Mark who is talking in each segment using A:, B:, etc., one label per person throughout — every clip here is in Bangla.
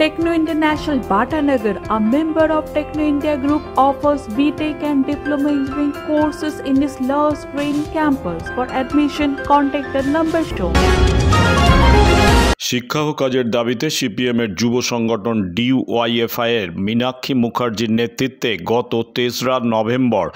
A: Techno International Bhatanagar, a member of Techno India Group, offers BTEC and Diploma Engineering courses in its Love Screen campus. For admission, contact the number shown.
B: শিক্ষা ও কাজের দাবিতে সিপিএমের যুব সংগঠন ডিওয়াইএফআইয়ের মীনাক্ষী মুখার্জির নেতৃত্বে গত তেসরা নভেম্বর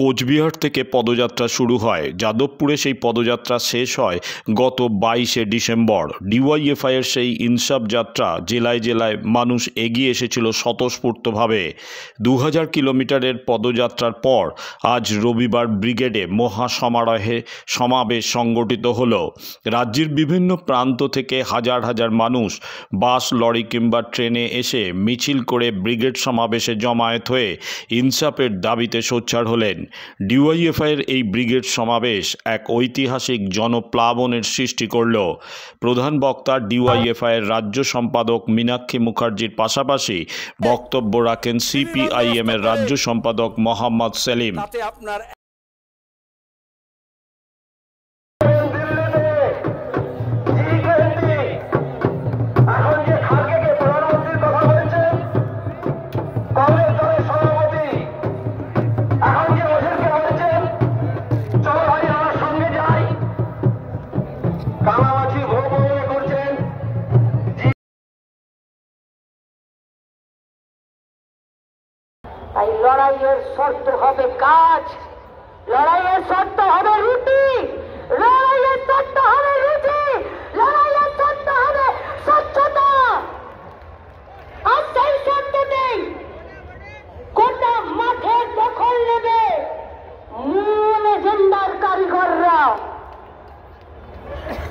B: কোচবিহার থেকে পদযাত্রা শুরু হয় যাদবপুরে সেই পদযাত্রা শেষ হয় গত বাইশে ডিসেম্বর ডিওয়াইএফআইয়ের সেই ইনসাফ যাত্রা জেলায় জেলায় মানুষ এগিয়ে এসেছিল স্বতঃস্ফূর্তভাবে দু হাজার কিলোমিটারের পদযাত্রার পর আজ রবিবার ব্রিগেডে মহাসমারোহে সমাবেশ সংগঠিত হল রাজ্যের বিভিন্ন প্রান্ত থেকে হাজার হাজার মানুষ বাস লরি কিংবা ট্রেনে এসে মিছিল করে ব্রিগেড সমাবেশে জমায়েত হয়ে ইনসাফের দাবিতে সোচ্চার হলে বলেন ডিওয়াইএফআইয়ের এই ব্রিগেড সমাবেশ এক ঐতিহাসিক জনপ্লাবনের সৃষ্টি করল প্রধান বক্তা ডিওয়াইএফআইয়ের রাজ্য সম্পাদক মীনাক্ষী মুখার্জির পাশাপাশি বক্তব্য রাখেন সিপিআইএমের রাজ্য সম্পাদক মোহাম্মদ সেলিম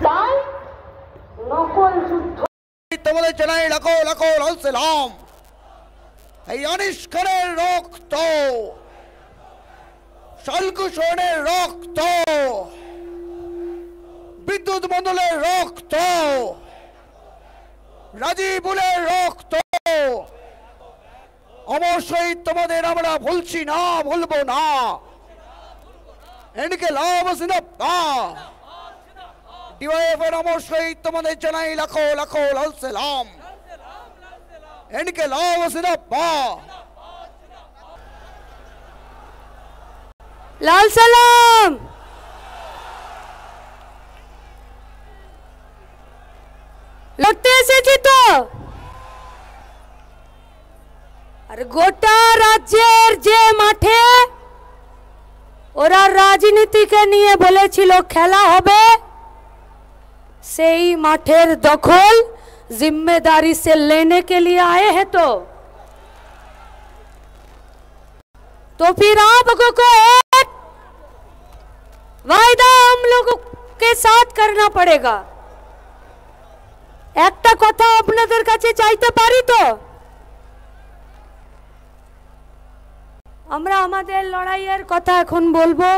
B: তোমাদের জানাই লাখো লাখো সালাম এই অনিষ্কারের রক্ত শল্কুষণের রক্ত বিদ্যুৎ মন্ডলের রক্ত রাজীবুলের রক্ত অবশ্যই তোমাদের আমরা ভুলছি না ভুলবো না এনকে লাভ সিনা টিওয়াে ফরমশহীত তোমাদের জানাই লকো লকো লাল সালাম লাল সালাম লাল সালাম এন্ড কে লা ও সিরাব্বাহ जिंदाबाद जिंदाबाद লাল
A: সালাম लगते से थी तो अरे घोटा राजेर जे माथे ওরা রাজনীতি কে নিয়ে বলেছিল খেলা হবে से ही माठेर दखल जिम्मेदारी से लेने के लिए आए हैं तो तो फिर आप लोगों को एक वायदा हम लोगों के साथ करना पड़ेगा एक कथा अपन चाहते तो पारी तो लड़ाइयर कथा एन बोलो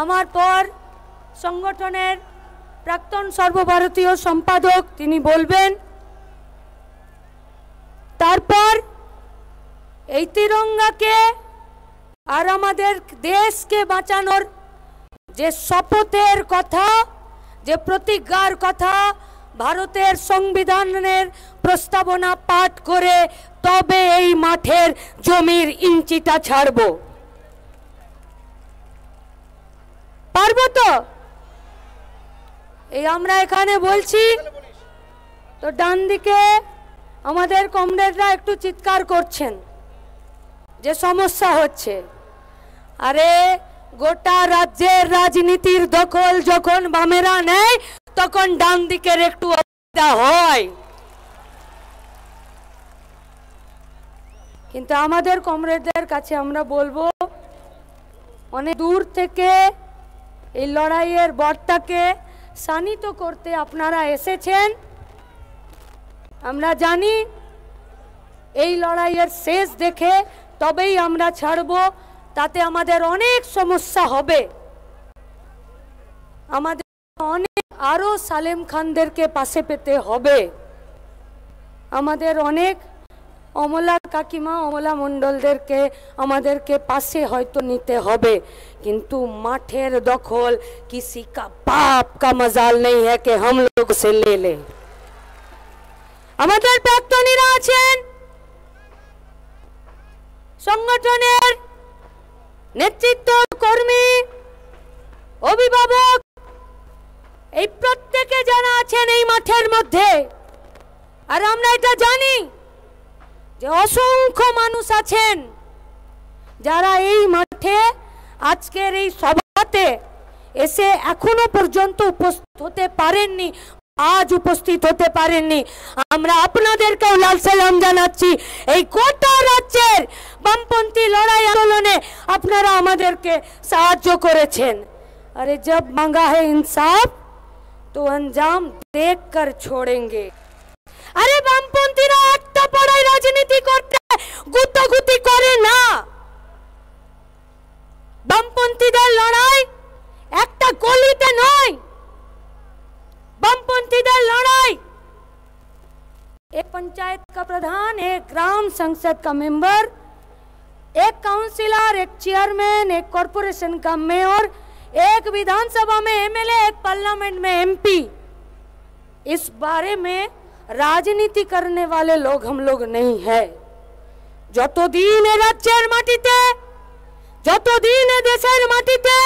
A: हमारे সংগঠনের প্রাক্তন সর্বভারতীয় সম্পাদক তিনি বলবেন তারপর এই তিরঙ্গাকে আর আমাদের দেশকে বাঁচানোর যে শপথের কথা যে প্রতিজ্ঞার কথা ভারতের সংবিধানের প্রস্তাবনা পাঠ করে তবে এই মাঠের জমির ইঞ্চিটা ছাড়ব পারব তো এই আমরা এখানে বলছি তো ডান দিকে আমাদের কমরেডরা একটু চিৎকার করছেন যে সমস্যা হচ্ছে আরে গোটা রাজ্যের রাজনীতির দখল যখন বামেরা নেয় তখন ডান দিকের একটু অসুবিধা হয় কিন্তু আমাদের কমরেডদের কাছে আমরা বলবো অনেক দূর থেকে এই লড়াইয়ের বরটাকে সানিত করতে আপনারা এসেছেন আমরা জানি এই লড়াইয়ের শেষ দেখে তবেই আমরা ছাড়ব তাতে আমাদের অনেক সমস্যা হবে আমাদের অনেক আরও সালেম খানদেরকে পাশে পেতে হবে আমাদের অনেক অমলা কাকিমা অমলা মণ্ডলদেরকে আমাদেরকে পাশে হয়তো নিতে হবে কিন্তু মাঠের দখল কিসি কা পাপ কা মজাল নেই হ্যাঁ কে হাম লোক সে লে আমাদের প্রাক্তনীরা আছেন সংগঠনের নেতৃত্ব কর্মী অভিভাবক এই প্রত্যেকে জানা আছেন এই মাঠের মধ্যে আর আমরা এটা জানি যে অসংখ্য মানুষ আছেন যারা এই মাঠে আজকের এই সভাতে এসে এখনো পর্যন্ত উপস্থিত হতে পারেননি আজ উপস্থিত হতে পারেননি আমরা আপনাদেরকেও লাল সালাম জানাচ্ছি এই কত রাজ্যের বামপন্থী লড়াই আন্দোলনে আপনারা আমাদেরকে সাহায্য করেছেন আরে জব মাঙ্গা হে ইনসাফ তো অঞ্জাম দেখ কর ছোড়েঙ্গে আরে বাম রাজনীতি করতে গুতগুতি করে না বামপন্থীদের লড়াই একটা গলিতে নয় বামপন্থীদের লড়াই एक पंचायत का प्रधान एक ग्राम संसद का मेंबर एक काउंसिलर एक चेयरमैन एक कॉरपोरेशन का मेयर एक विधानसभा में एमएलए एक पार्लियामेंट में एमपी इस बारे में राजनीति करने वाले लोग हम लोग नहीं तो है जत दिन राज्य मे जत तो दिन देशे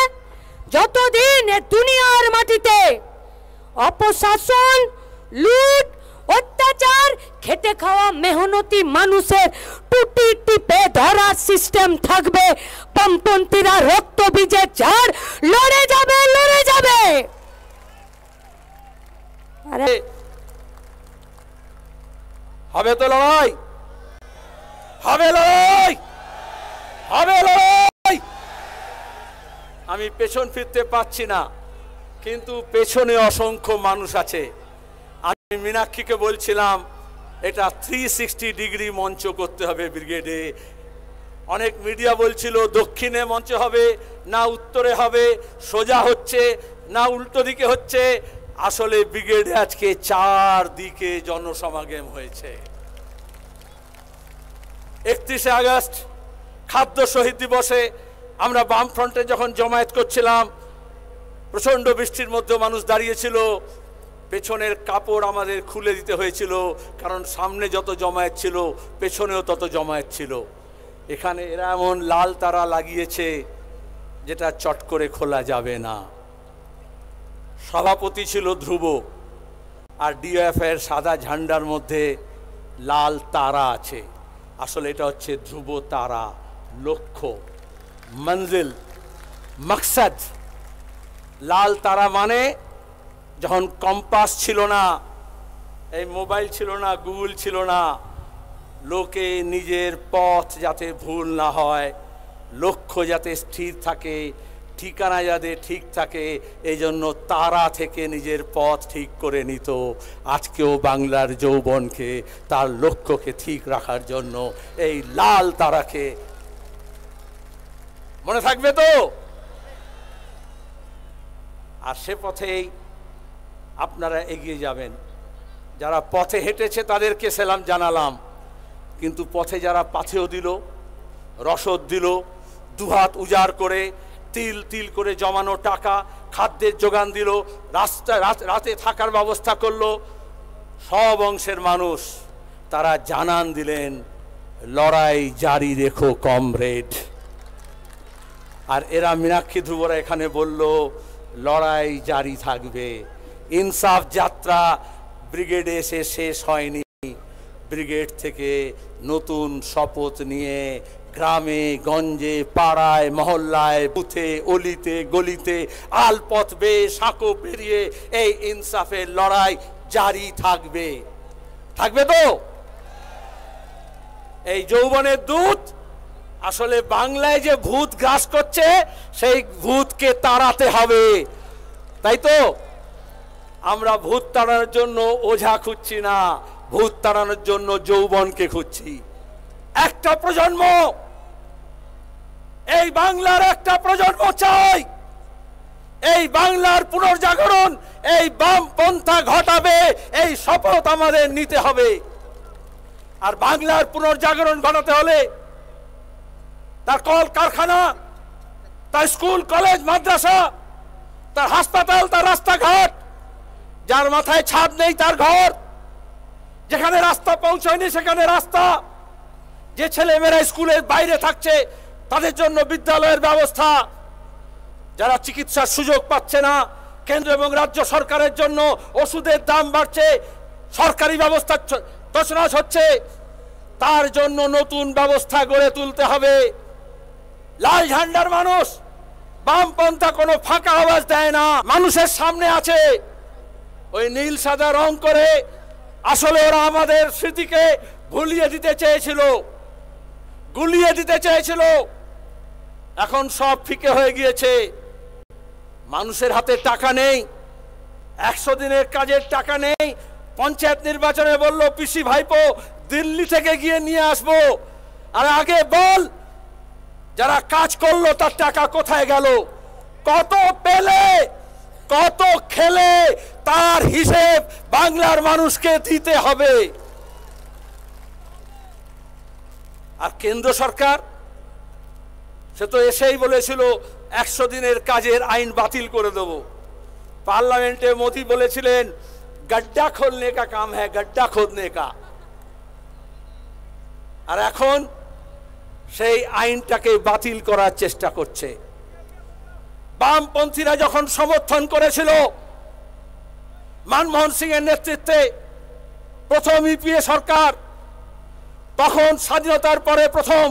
A: जत तो दिन दुनिया अपशासन लुट अत्याचार खेते खावा मेहनती मानुषर टूटी टीपे धरार सिसटेम थे पमपंथी रक्त बीजे झड़ लड़े जाए लड़े जाए
B: হবে তো লড়াই হবে লড়াই হবে লড়াই আমি পেছন ফিরতে পারছি না কিন্তু পেছনে অসংখ্য মানুষ আছে আমি মীনাক্ষীকে বলছিলাম এটা থ্রি সিক্সটি ডিগ্রি মঞ্চ করতে হবে ব্রিগেডে অনেক মিডিয়া বলছিল দক্ষিণে মঞ্চ হবে না উত্তরে হবে সোজা হচ্ছে না উল্টো দিকে হচ্ছে আসলে ব্রিগেডে আজকে চারদিকে জনসমাগম হয়েছে একত্রিশে আগস্ট খাদ্য শহীদ দিবসে আমরা বাম ফ্রন্টে যখন জমায়েত করছিলাম প্রচণ্ড বৃষ্টির মধ্যে মানুষ দাঁড়িয়েছিল পেছনের কাপড় আমাদের খুলে দিতে হয়েছিল কারণ সামনে যত জমায়েত ছিল পেছনেও তত জমায়েত ছিল এখানে এরা এমন লাল তারা লাগিয়েছে যেটা চট করে খোলা যাবে না সভাপতি ছিল ধ্রুব আর এর সাদা ঝান্ডার মধ্যে লাল তারা আছে আসলে এটা হচ্ছে ধ্রুব তারা লক্ষ্য মঞ্জিল মকসদ লাল তারা মানে যখন কম্পাস ছিল না এই মোবাইল ছিল না গুগল ছিল না লোকে নিজের পথ যাতে ভুল না হয় লক্ষ্য যাতে স্থির থাকে ঠিকানা যাদের ঠিক থাকে এই জন্য তারা থেকে নিজের পথ ঠিক করে নিত আজকেও বাংলার যৌবনকে তার লক্ষ্যকে ঠিক রাখার জন্য এই লাল তারাকে মনে থাকবে তো আর সে পথেই আপনারা এগিয়ে যাবেন যারা পথে হেঁটেছে তাদেরকে সেলাম জানালাম কিন্তু পথে যারা পাথেও দিল রসদ দিল দুহাত উজাড় করে তিল তিল করে জমানো টাকা খাদ্যের যোগান দিল রাস্তা রাতে থাকার ব্যবস্থা করলো সব অংশের মানুষ তারা জানান দিলেন লড়াই জারি রেখো কমরেড আর এরা মীনাক্ষী ধ্রুবরা এখানে বলল লড়াই জারি থাকবে ইনসাফ যাত্রা ব্রিগেডে এসে শেষ হয়নি ব্রিগেড থেকে নতুন শপথ নিয়ে গ্রামে গঞ্জে পাড়ায় মহল্লায় বুথে অলিতে গলিতে আলপথ বেয়ে সাঁকো পেরিয়ে এই ইনসাফের লড়াই জারি থাকবে থাকবে তো এই যৌবনের দূত আসলে বাংলায় যে ভূত গ্রাস করছে সেই ভূতকে তাড়াতে হবে তাই তো আমরা ভূত তাড়ানোর জন্য ওঝা খুঁজছি না ভূত তাড়ানোর জন্য যৌবনকে খুঁজছি একটা প্রজন্ম এই বাংলার একটা প্রজন্ম চাই এই বাংলার পুনর্জাগরণ এই বামপন্থা ঘটাবে এই শপথ আমাদের নিতে হবে আর বাংলার পুনর্জাগরণ ঘটাতে হলে তার কল কারখানা তার স্কুল কলেজ মাদ্রাসা তার হাসপাতাল তার রাস্তাঘাট যার মাথায় ছাদ নেই তার ঘর যেখানে রাস্তা পৌঁছায়নি সেখানে রাস্তা যে ছেলেমেয়েরা স্কুলের বাইরে থাকছে তাদের জন্য বিদ্যালয়ের ব্যবস্থা যারা চিকিৎসার সুযোগ পাচ্ছে না কেন্দ্র এবং রাজ্য সরকারের জন্য ওষুধের দাম বাড়ছে সরকারি ব্যবস্থা তছনাশ হচ্ছে তার জন্য নতুন ব্যবস্থা গড়ে তুলতে হবে লাল ঝান্ডার মানুষ বামপন্থা কোনো ফাঁকা আওয়াজ দেয় না মানুষের সামনে আছে ওই নীল সাদা রং করে আসলে ওরা আমাদের স্মৃতিকে গুলিয়ে দিতে চেয়েছিল গুলিয়ে দিতে চেয়েছিল এখন সব ফিকে হয়ে গিয়েছে মানুষের হাতে টাকা নেই একশো দিনের কাজের টাকা নেই পঞ্চায়েত নির্বাচনে বলল পিসি ভাইপো দিল্লি থেকে গিয়ে নিয়ে আসবো আর আগে বল যারা কাজ করলো তার টাকা কোথায় গেল কত পেলে কত খেলে তার হিসেব বাংলার মানুষকে দিতে হবে আর কেন্দ্র সরকার সে তো এসেই বলেছিল একশো দিনের কাজের আইন বাতিল করে দেব পার্লামেন্টে মোদি বলেছিলেন গড্ডা খোলনে কা কাম হ্যাঁ গড্ডা খোদনে কা আর এখন সেই আইনটাকে বাতিল করার চেষ্টা করছে বামপন্থীরা যখন সমর্থন করেছিল মনমোহন সিংয়ের নেতৃত্বে প্রথম ইউপিএ সরকার তখন স্বাধীনতার পরে প্রথম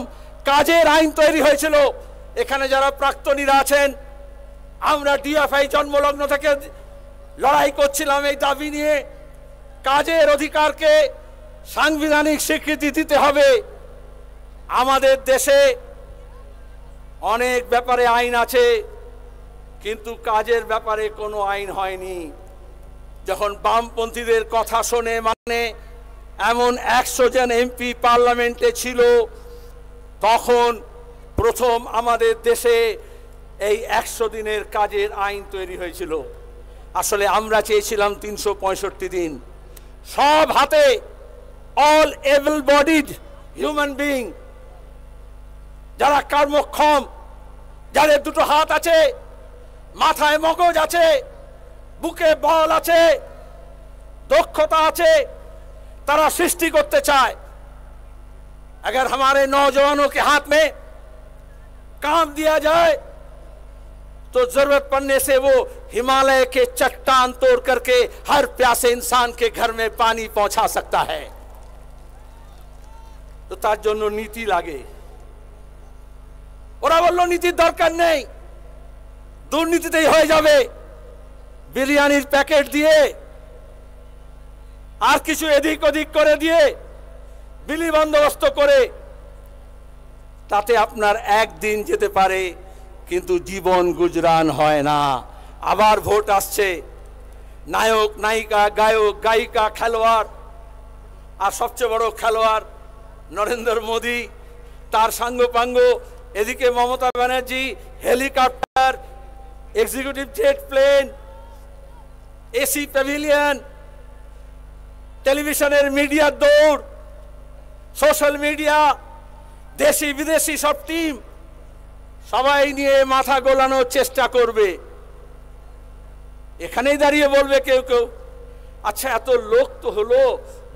B: কাজের আইন তৈরি হয়েছিল এখানে যারা প্রাক্তনীরা আছেন আমরা ডিএফআই জন্মলগ্ন থেকে লড়াই করছিলাম এই দাবি নিয়ে কাজের অধিকারকে সাংবিধানিক স্বীকৃতি দিতে হবে আমাদের দেশে অনেক ব্যাপারে আইন আছে কিন্তু কাজের ব্যাপারে কোনো আইন হয়নি যখন বামপন্থীদের কথা শোনে মানে এমন একশো জন এমপি পার্লামেন্টে ছিল তখন প্রথম আমাদের দেশে এই একশো দিনের কাজের আইন তৈরি হয়েছিল আসলে আমরা চেয়েছিলাম তিনশো দিন সব হাতে all able bodied human being যারা কর্মক্ষম যাদের দুটো হাত আছে মাথায় মগজ আছে বুকে বল আছে দক্ষতা আছে তারা সৃষ্টি করতে চায় अगर हमारे नौजवानों के हाथ में काम दिया जाए तो जरूरत पड़ने से वो हिमालय के चट्टान तोड़ करके हर प्यासे इंसान के घर में पानी पहुंचा सकता है तो তার नीति लागे और अब বললো नीति দরকার नहीं দুর্নীতিতেই হয়ে যাবে বিরিয়ানির প্যাকেট দিয়ে আর কিছু এদিক ওদিক করে দিয়ে বিলি বন্দোবস্ত করে তাতে আপনার একদিন যেতে পারে কিন্তু জীবন গুজরান হয় না আবার ভোট আসছে নায়ক নায়িকা গায়ক গায়িকা খেলোয়াড় আর সবচেয়ে বড় খেলোয়াড় নরেন্দ্র মোদী তার সাঙ্গ পাঙ্গ এদিকে Mamata Banerjee helicopter executive jet plane AC pavilion টেলিভিশনের মিডিয়ার দৌড় সোশ্যাল মিডিয়া দেশি বিদেশি সব টিম সবাই নিয়ে মাথা গোলানোর চেষ্টা করবে এখানেই দাঁড়িয়ে বলবে কেউ কেউ আচ্ছা এত লোক তো হলো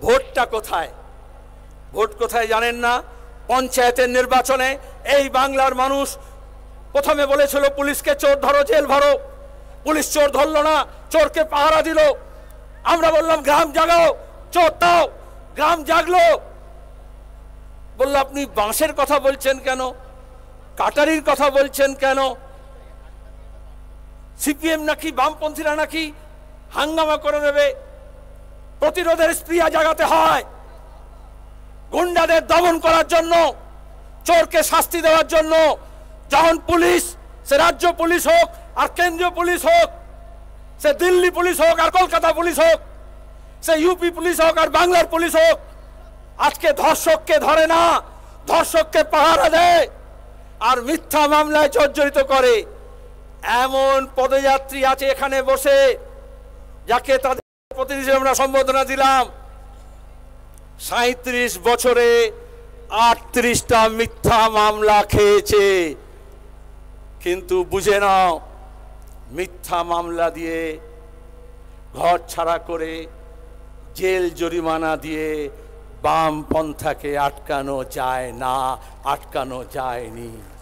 B: ভোটটা কোথায় ভোট কোথায় জানেন না পঞ্চায়েতের নির্বাচনে এই বাংলার মানুষ প্রথমে বলেছিল পুলিশকে চোর ধরো জেল ভরো পুলিশ চোর ধরলো না চোরকে পাহারা দিল আমরা বললাম গ্রাম জাগাও চোর তাও গ্রাম জাগলো বললো আপনি বাঁশের কথা বলছেন কেন কাটারির কথা বলছেন কেন সিপিএম নাকি বামপন্থীরা নাকি হাঙ্গামা করে দেবে প্রতিরোধের স্প্রিয়া জাগাতে হয় গুন্ডাদের দমন করার জন্য চোরকে শাস্তি দেওয়ার জন্য যখন পুলিশ সে রাজ্য পুলিশ হোক আর কেন্দ্রীয় পুলিশ হোক সে দিল্লি পুলিশ হোক আর কলকাতা পুলিশ হোক সে ইউপি পুলিশ হোক আর বাংলার পুলিশ হোক আজকে ধর্ষককে ধরে না ধর্ষককে পাহারা দেয় আর মিথ্যা মামলায় জর্জরিত করে এমন পদযাত্রী আছে এখানে বসে যাকে তাদের প্রতিনিধি আমরা সম্বোধনা দিলাম সাঁত্রিশ বছরে আটত্রিশটা মিথ্যা মামলা খেয়েছে কিন্তু বুঝে নাও মিথ্যা মামলা দিয়ে ঘর ছাড়া করে জেল জরিমানা দিয়ে বাম পন্থাকে আটকানো যায় না আটকানো যায়নি